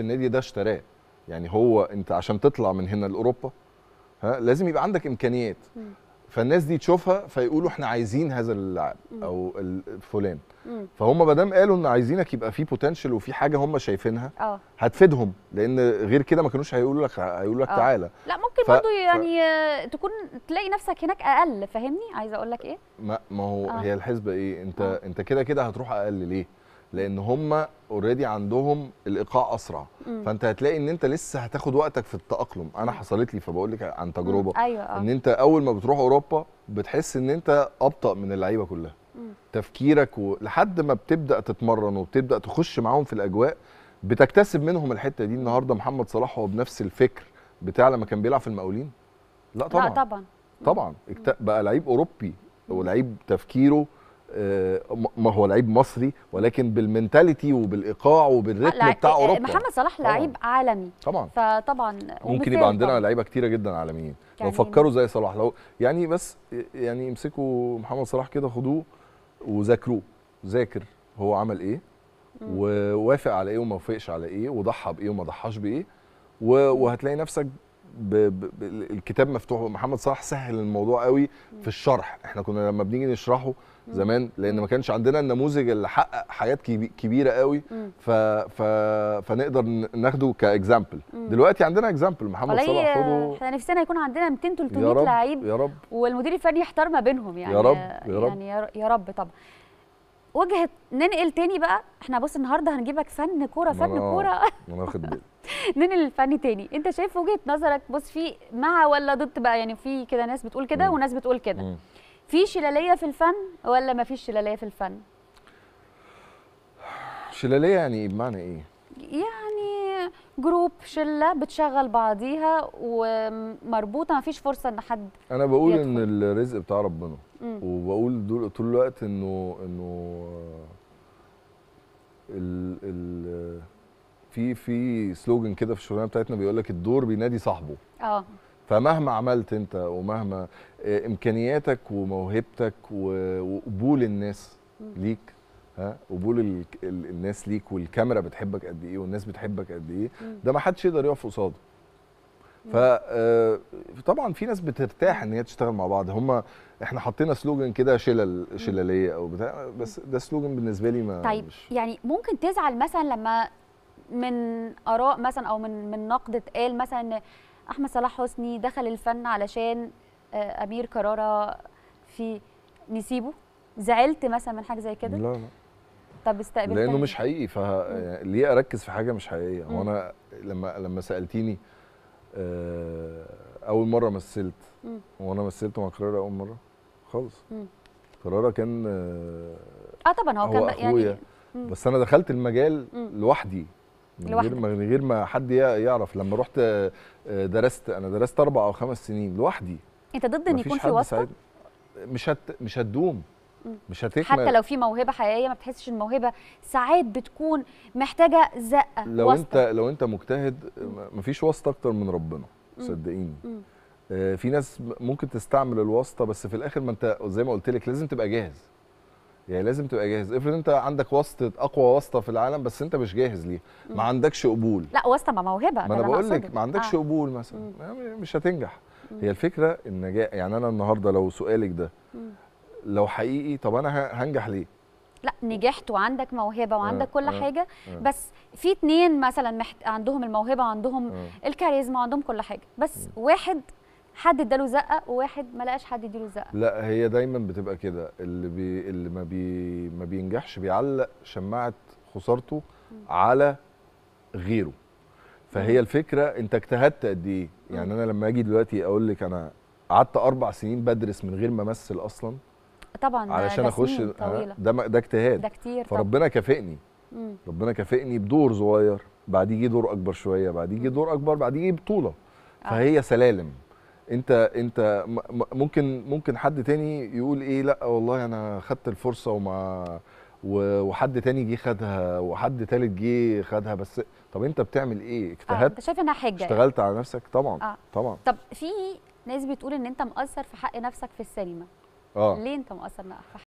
النادي ده اشتراه يعني هو انت عشان تطلع من هنا لاوروبا ها لازم يبقى عندك امكانيات فالناس دي تشوفها فيقولوا احنا عايزين هذا اللاعب او فلان فهم ما دام قالوا ان عايزينك يبقى في بوتنشال وفي حاجه هم شايفينها آه. هتفيدهم لان غير كده ما كانوش هيقولوا لك هيقولوا لك آه. تعالى لا ممكن ف... برضه يعني ف... تكون تلاقي نفسك هناك اقل فاهمني عايزه اقول لك ايه ما ما هو أوه. هي الحسبه ايه انت أوه. انت كده كده هتروح اقل ليه لان هم اوريدي عندهم الايقاع اسرع مم. فانت هتلاقي ان انت لسه هتاخد وقتك في التاقلم انا حصلت لي فبقول لك عن تجربه أيوة. آه. ان انت اول ما بتروح اوروبا بتحس ان انت ابطا من اللعيبه كلها مم. تفكيرك لحد ما بتبدا تتمرن وبتبدا تخش معاهم في الاجواء بتكتسب منهم الحته دي النهارده محمد صلاح هو بنفس الفكر بتاع لما كان بيلعب في المقاولين لا طبعا لا طبعا طبعا بقى لعيب اوروبي ولعيب تفكيره آه، ما هو لعيب مصري ولكن بالمنتاليتي وبالايقاع وبالريتم بتاع آه، اوروبا محمد صلاح لعيب عالمي طبعا فطبعا ممكن يبقى عندنا لعيبه كتيره جدا عالميين لو فكروا زي صلاح لو يعني بس يعني امسكوا محمد صلاح كده خدوه وذاكروه ذاكر هو عمل ايه ووافق على ايه وما وافقش على ايه وضحى بايه وما ضحاش بايه وهتلاقي نفسك ب... ب... الكتاب مفتوح محمد صلاح سهل الموضوع قوي في الشرح احنا كنا لما بنيجي نشرحه زمان لان ما كانش عندنا النموذج اللي حقق حاجات كبيره قوي ف... ف... فنقدر ناخده كاكزامبل دلوقتي عندنا اكزامبل محمد صلاح خده احنا نفسنا يكون عندنا 200 300 لعيب يا رب والمدير الفني يحتار ما بينهم يعني يا رب يا رب يعني يا رب طبعا وجهه ننقل تاني بقى احنا بص النهارده هنجيبك فن كوره فن كوره انا واخد بالي من الفن تاني انت شايف وجهه نظرك بص في مع ولا ضد بقى يعني في كده ناس بتقول كده وناس بتقول كده في شلاليه في الفن ولا ما فيش شلاليه في الفن شلاليه يعني إيه؟ بمعنى ايه يعني جروب شله بتشغل بعضيها ومربوطه ما فيش فرصه ان حد انا بقول يدخل. ان الرزق بتاع ربنا مم. وبقول دول طول الوقت انه انه ال ال في في سلوجن كده في الشغلانه بتاعتنا بيقول لك الدور بينادي صاحبه اه فمهما عملت انت ومهما آه، امكانياتك وموهبتك وقبول الناس ليك ها قبول ال... ال... الناس ليك والكاميرا بتحبك قد ايه والناس بتحبك قد ايه ده ما حدش يقدر يقف قصاده فطبعا آه، في ناس بترتاح ان هي تشتغل مع بعض هم احنا حطينا سلوجن كده شلل شلاليه او بتاع بس ده سلوجن بالنسبه لي ما طيب مش يعني ممكن تزعل مثلا لما من اراء مثلا او من من نقد اتقال مثلا ان احمد صلاح حسني دخل الفن علشان آه، امير كراره في نسيبه زعلت مثلا من حاجه زي كده لا لا طب استقبلت لانه مش حقيقي فليه يعني اركز في حاجه مش حقيقيه هو انا لما لما سالتيني آه، اول مره مثلت وانا مثلت مع كراره اول مره خالص كراره كان اه طبعا هو, هو كان يعني أخويا يعني بس انا دخلت المجال لوحدي من غير ما من غير ما حد يعرف لما رحت آه، درست انا درست اربع او خمس سنين لوحدي انت ضد ان يكون في وسط مش هت مش هتدوم مش هتكمل حتى لو في موهبه حقيقيه ما بتحسش الموهبه ساعات بتكون محتاجه زقه لو وسطة. انت لو انت مجتهد مفيش واسطه اكتر من ربنا صدقيني آه، في ناس ممكن تستعمل الواسطه بس في الاخر ما انت زي ما قلت لك لازم تبقى جاهز يعني لازم تبقى جاهز افرض انت عندك واسطه اقوى واسطه في العالم بس انت مش جاهز ليها ما عندكش قبول لا واسطه مع موهبه ما انا بقول لك ما عندكش آه. قبول مثلا مم. يعني مش هتنجح مم. هي الفكره النجاح يعني انا النهارده لو سؤالك ده مم. لو حقيقي طب انا هنجح ليه لا نجحت وعندك موهبه وعندك آه كل آه حاجه آه بس في اتنين مثلا محت... عندهم الموهبه وعندهم آه الكاريزما وعندهم كل حاجه بس آه واحد حد اداله زقه وواحد ما لقاش حد يديله زقه لا هي دايما بتبقى كده اللي بي اللي ما بي ما بينجحش بيعلق شماعه خسارته على غيره فهي الفكره انت اجتهدت قد ايه يعني انا لما اجي دلوقتي اقول لك انا قعدت اربع سنين بدرس من غير ما امثل اصلا طبعا علشان اخش آه، ده ده اجتهاد ده كتير فربنا كافئني ربنا كافئني بدور صغير بعديه جه دور اكبر شويه بعديه جه دور اكبر بعديه بطوله آه. فهي سلالم انت انت ممكن ممكن حد تاني يقول ايه لا والله انا خدت الفرصه وما وحد تاني جه خدها وحد تالت جه خدها بس طب انت بتعمل ايه آه، اجتهدت انت آه شايف انها حجه يعني. اشتغلت على نفسك طبعا آه. طبعا طب في ناس بتقول ان انت مقصر في حق نفسك في السينما اه ليه انت مقصر في حق